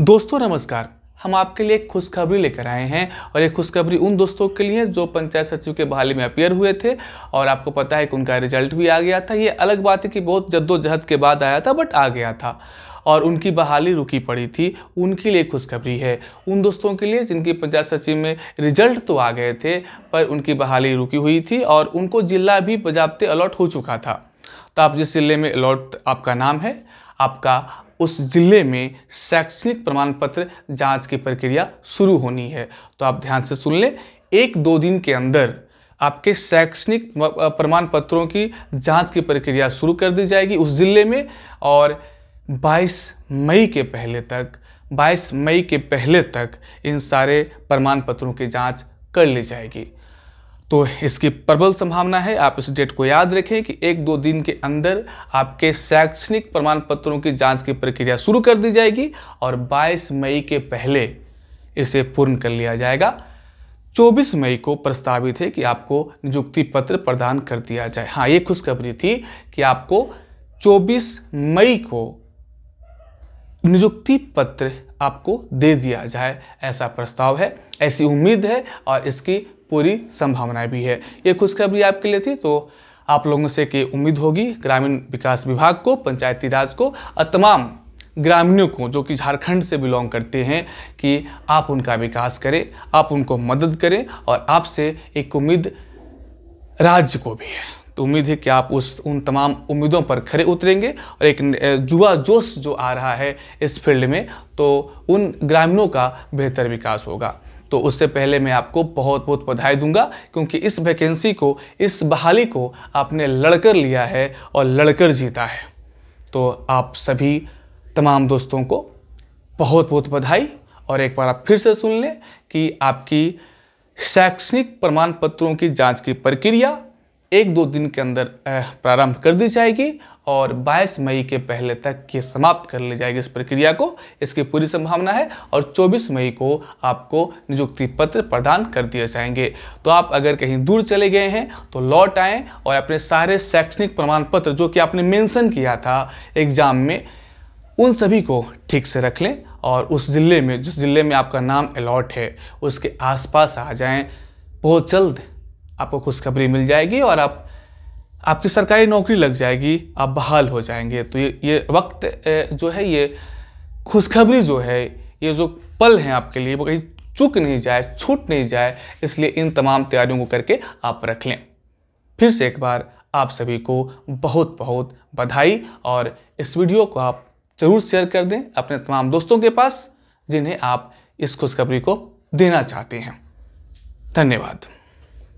दोस्तों नमस्कार हम आपके लिए एक खुशखबरी लेकर आए हैं और ये खुशखबरी उन दोस्तों के लिए जो पंचायत सचिव के बहाली में अपियर हुए थे और आपको पता है कि उनका रिजल्ट भी आ गया था ये अलग बात है कि बहुत जद्दोजहद के बाद आया था बट आ गया था और उनकी बहाली रुकी पड़ी थी उनके लिए खुशखबरी है उन दोस्तों के लिए जिनकी पंचायत सचिव में रिजल्ट तो आ गए थे पर उनकी बहाली रुकी हुई थी और उनको जिला भी बजाबते अलॉट हो चुका था तो आप जिस जिले में अलॉट आपका नाम है आपका उस ज़िले में शैक्षणिक प्रमाण पत्र जाँच की प्रक्रिया शुरू होनी है तो आप ध्यान से सुन लें एक दो दिन के अंदर आपके शैक्षणिक प्रमाण पत्रों की जांच की प्रक्रिया शुरू कर दी जाएगी उस ज़िले में और 22 मई के पहले तक 22 मई के पहले तक इन सारे प्रमाण पत्रों की जांच कर ली जाएगी तो इसकी प्रबल संभावना है आप इस डेट को याद रखें कि एक दो दिन के अंदर आपके शैक्षणिक प्रमाण पत्रों की जांच की प्रक्रिया शुरू कर दी जाएगी और 22 मई के पहले इसे पूर्ण कर लिया जाएगा 24 मई को प्रस्तावित है कि आपको नियुक्ति पत्र प्रदान कर दिया जाए हाँ ये खुशखबरी थी कि आपको 24 मई को नियुक्ति पत्र आपको दे दिया जाए ऐसा प्रस्ताव है ऐसी उम्मीद है और इसकी पूरी संभावनाएं भी है ये खुशखबरी आपके लिए थी तो आप लोगों से कि उम्मीद होगी ग्रामीण विकास विभाग को पंचायती राज को और तमाम ग्रामीणों को जो कि झारखंड से बिलोंग करते हैं कि आप उनका विकास करें आप उनको मदद करें और आपसे एक उम्मीद राज्य को भी है तो उम्मीद है कि आप उस उन तमाम उम्मीदों पर खड़े उतरेंगे और एक जुआ जोश जो आ रहा है इस फील्ड में तो उन ग्रामीणों का बेहतर विकास होगा तो उससे पहले मैं आपको बहुत बहुत बधाई दूंगा क्योंकि इस वैकेंसी को इस बहाली को आपने लड़कर लिया है और लड़कर जीता है तो आप सभी तमाम दोस्तों को बहुत बहुत बधाई और एक बार आप फिर से सुन लें कि आपकी शैक्षणिक प्रमाण पत्रों की जाँच की प्रक्रिया एक दो दिन के अंदर प्रारंभ कर दी जाएगी और 22 मई के पहले तक ये समाप्त कर ली जाएगी इस प्रक्रिया को इसकी पूरी संभावना है और 24 मई को आपको नियुक्ति पत्र प्रदान कर दिए जाएंगे तो आप अगर कहीं दूर चले गए हैं तो लौट आएँ और अपने सारे शैक्षणिक प्रमाण पत्र जो कि आपने मेंशन किया था एग्ज़ाम में उन सभी को ठीक से रख लें और उस ज़िले में जिस ज़िले में आपका नाम अलॉट है उसके आसपास आ जाएँ बहुत जल्द आपको खुशखबरी मिल जाएगी और आप आपकी सरकारी नौकरी लग जाएगी आप बहाल हो जाएंगे तो ये ये वक्त जो है ये खुशखबरी जो है ये जो पल हैं आपके लिए वो कहीं चूक नहीं जाए छूट नहीं जाए इसलिए इन तमाम तैयारियों को करके आप रख लें फिर से एक बार आप सभी को बहुत बहुत बधाई और इस वीडियो को आप ज़रूर शेयर कर दें अपने तमाम दोस्तों के पास जिन्हें आप इस खुशखबरी को देना चाहते हैं धन्यवाद